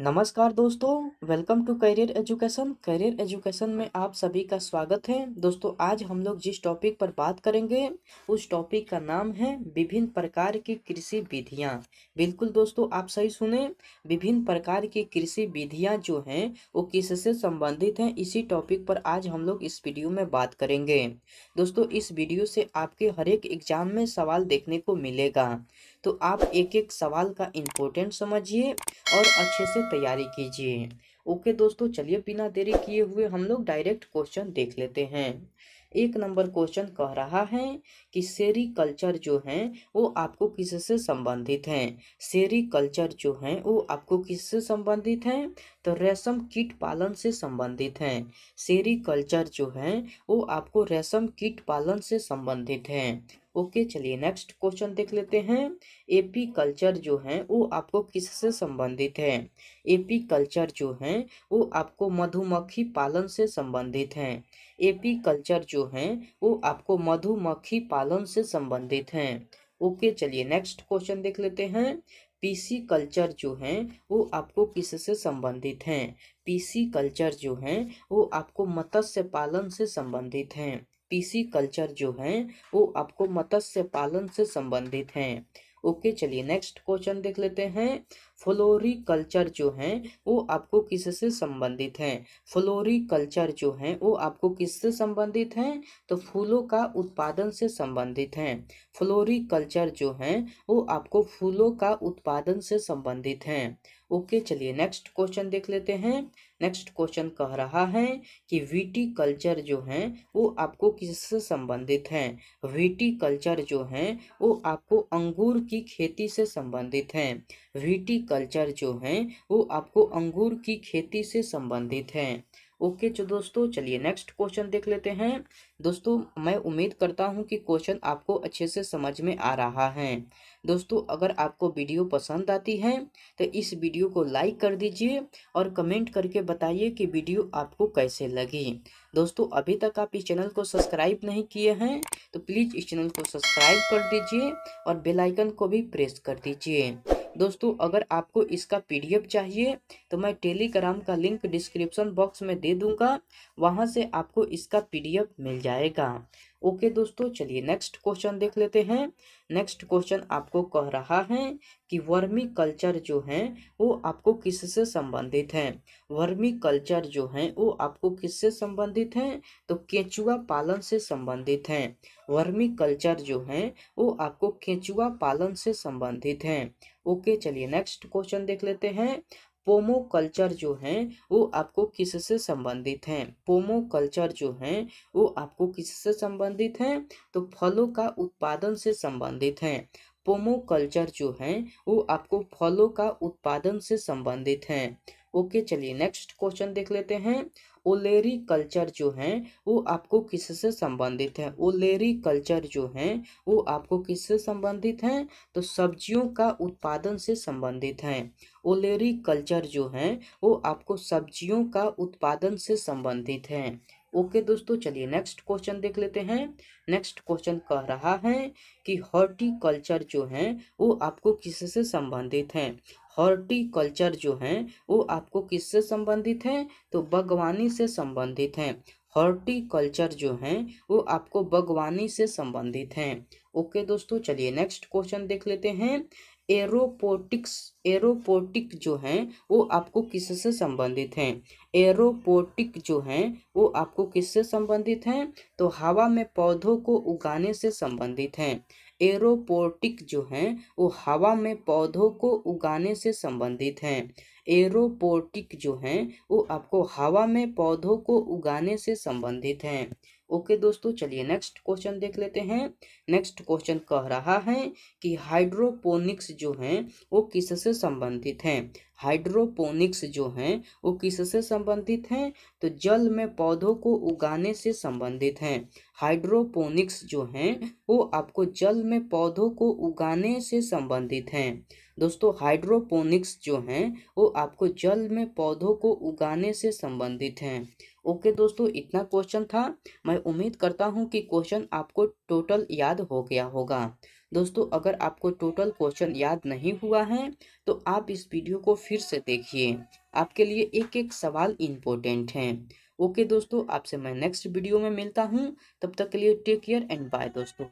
नमस्कार दोस्तों welcome to career education career education में आप सभी का स्वागत है दोस्तों आज हम लोग जिस टॉपिक पर बात करेंगे उस टॉपिक का नाम है विभिन्न प्रकार की कृषि विधियां बिल्कुल दोस्तों आप सही सुने विभिन्न प्रकार की कृषि विधियां जो हैं वो किससे संबंधित हैं इसी टॉपिक पर आज हम लोग इस वीडियो में बात करेंगे दोस्तों इस वीडियो से आपके हर एक एग्जाम में सवाल देखने को मिलेगा तो आप एक एक सवाल का इम्पोर्टेंट समझिए और अच्छे से तैयारी कीजिए ओके दोस्तों चलिए बिना देरी किए हुए हम लोग डायरेक्ट क्वेश्चन देख लेते हैं एक नंबर क्वेश्चन कह रहा है कि सेरी कल्चर जो है वो आपको किससे संबंधित हैं सेरी कल्चर जो है वो आपको किससे संबंधित हैं तो रेशम कीट पालन से संबंधित हैं सेरी कल्चर जो है वो आपको रेशम कीट पालन से संबंधित हैं ओके चलिए नेक्स्ट क्वेश्चन देख लेते हैं एपी कल्चर जो है वो आपको किससे संबंधित है एपी कल्चर जो है वो आपको मधुमक्खी पालन से संबंधित है एपी कल्चर जो है वो आपको मधुमक्खी पालन से संबंधित है ओके चलिए नेक्स्ट क्वेश्चन देख लेते हैं पीसी कल्चर जो है वो आपको किससे संबंधित हैं पीसी कल्चर जो है वो आपको मत्स्य पालन से संबंधित हैं पीसी कल्चर जो है वो आपको मत्स्य पालन से संबंधित हैं ओके चलिए नेक्स्ट क्वेश्चन देख लेते हैं फ्लोरिकल्चर जो हैं वो आपको किससे संबंधित हैं फ्लोरिकल्चर जो हैं वो आपको किससे संबंधित हैं तो फूलों का उत्पादन से संबंधित हैं फ्लोरिकल्चर जो हैं वो आपको फूलों का उत्पादन से संबंधित हैं ओके चलिए नेक्स्ट क्वेश्चन देख लेते हैं नेक्स्ट क्वेश्चन कह रहा है कि वीटी कल्चर जो हैं वो आपको किससे संबंधित हैं कल्चर जो हैं वो आपको अंगूर की खेती से संबंधित हैं वीटी कल्चर जो हैं वो आपको अंगूर की खेती से संबंधित हैं ओके जो तो दोस्तों चलिए नेक्स्ट क्वेश्चन देख लेते हैं दोस्तों मैं उम्मीद करता हूं कि क्वेश्चन आपको अच्छे से समझ में आ रहा है दोस्तों अगर आपको वीडियो पसंद आती है तो इस वीडियो को लाइक कर दीजिए और कमेंट करके बताइए कि वीडियो आपको कैसे लगी दोस्तों अभी तक आप इस चैनल को सब्सक्राइब नहीं किए हैं तो प्लीज़ इस चैनल को सब्सक्राइब कर दीजिए और बेलाइकन को भी प्रेस कर दीजिए दोस्तों अगर आपको इसका पीडीएफ चाहिए तो मैं टेलीग्राम का लिंक डिस्क्रिप्शन बॉक्स में दे दूंगा वहां से आपको इसका पीडीएफ मिल जाएगा ओके okay, दोस्तों चलिए नेक्स्ट क्वेश्चन देख लेते हैं नेक्स्ट क्वेश्चन आपको कह रहा है कि वर्मी कल्चर जो है वो आपको किससे संबंधित है वर्मी कल्चर जो है वो आपको किससे संबंधित है तो केंचुआ पालन से संबंधित है वर्मी कल्चर जो है वो आपको केंचुआ पालन से संबंधित है ओके चलिए नेक्स्ट क्वेश्चन देख लेते हैं पोमो कल्चर जो हैं वो आपको किस से संबंधित हैं पोमो कल्चर जो हैं वो आपको किस से संबंधित हैं तो फलों का उत्पादन से संबंधित हैं पोमो कल्चर जो हैं वो आपको फलों का उत्पादन से संबंधित हैं ओके चलिए नेक्स्ट क्वेश्चन देख लेते हैं ओलेरी कल्चर जो हैं वो आपको किससे संबंधित है ओलेरी कल्चर जो हैं वो आपको किससे संबंधित हैं तो सब्जियों का उत्पादन से संबंधित हैं ओलेरी कल्चर जो हैं वो आपको सब्जियों का उत्पादन से संबंधित हैं ओके दोस्तों चलिए नेक्स्ट क्वेश्चन देख लेते हैं नेक्स्ट क्वेश्चन कह रहा है कि हॉर्टिकल्चर जो हैं वो आपको किससे संबंधित हैं हॉर्टिकल्चर जो हैं वो आपको किससे संबंधित हैं तो बागवानी से संबंधित हैं हॉर्टिकल्चर जो हैं वो आपको बागवानी से संबंधित हैं ओके दोस्तों चलिए नेक्स्ट क्वेश्चन देख लेते हैं एरोपोटिक्स एरोपोटिक जो हैं वो आपको किससे संबंधित हैं एरोपोटिक जो हैं वो आपको किससे संबंधित हैं तो हवा में पौधों को उगाने से संबंधित हैं एरोपोटिक जो हैं वो हवा में पौधों को उगाने से संबंधित हैं एरोपोटिक जो हैं वो आपको हवा में पौधों को उगाने से संबंधित हैं ओके दोस्तों चलिए नेक्स्ट क्वेश्चन देख लेते हैं नेक्स्ट क्वेश्चन कह रहा है कि हाइड्रोपोनिक्स जो हैं वो किससे संबंधित हैं हाइड्रोपोनिक्स जो हैं वो किससे संबंधित हैं तो जल में पौधों को उगाने से संबंधित हैं हाइड्रोपोनिक्स जो हैं वो आपको जल में पौधों को उगाने से संबंधित हैं दोस्तों हाइड्रोपोनिक्स जो हैं वो आपको जल में पौधों को उगाने से संबंधित हैं ओके दोस्तों इतना क्वेश्चन था मैं उम्मीद करता हूँ कि क्वेश्चन आपको टोटल याद हो गया होगा दोस्तों अगर आपको टोटल क्वेश्चन याद नहीं हुआ है तो आप इस वीडियो को फिर से देखिए आपके लिए एक एक सवाल इम्पोर्टेंट है ओके दोस्तों आपसे मैं नेक्स्ट वीडियो में मिलता हूँ तब तक के लिए टेक केयर एंड बाय दोस्तों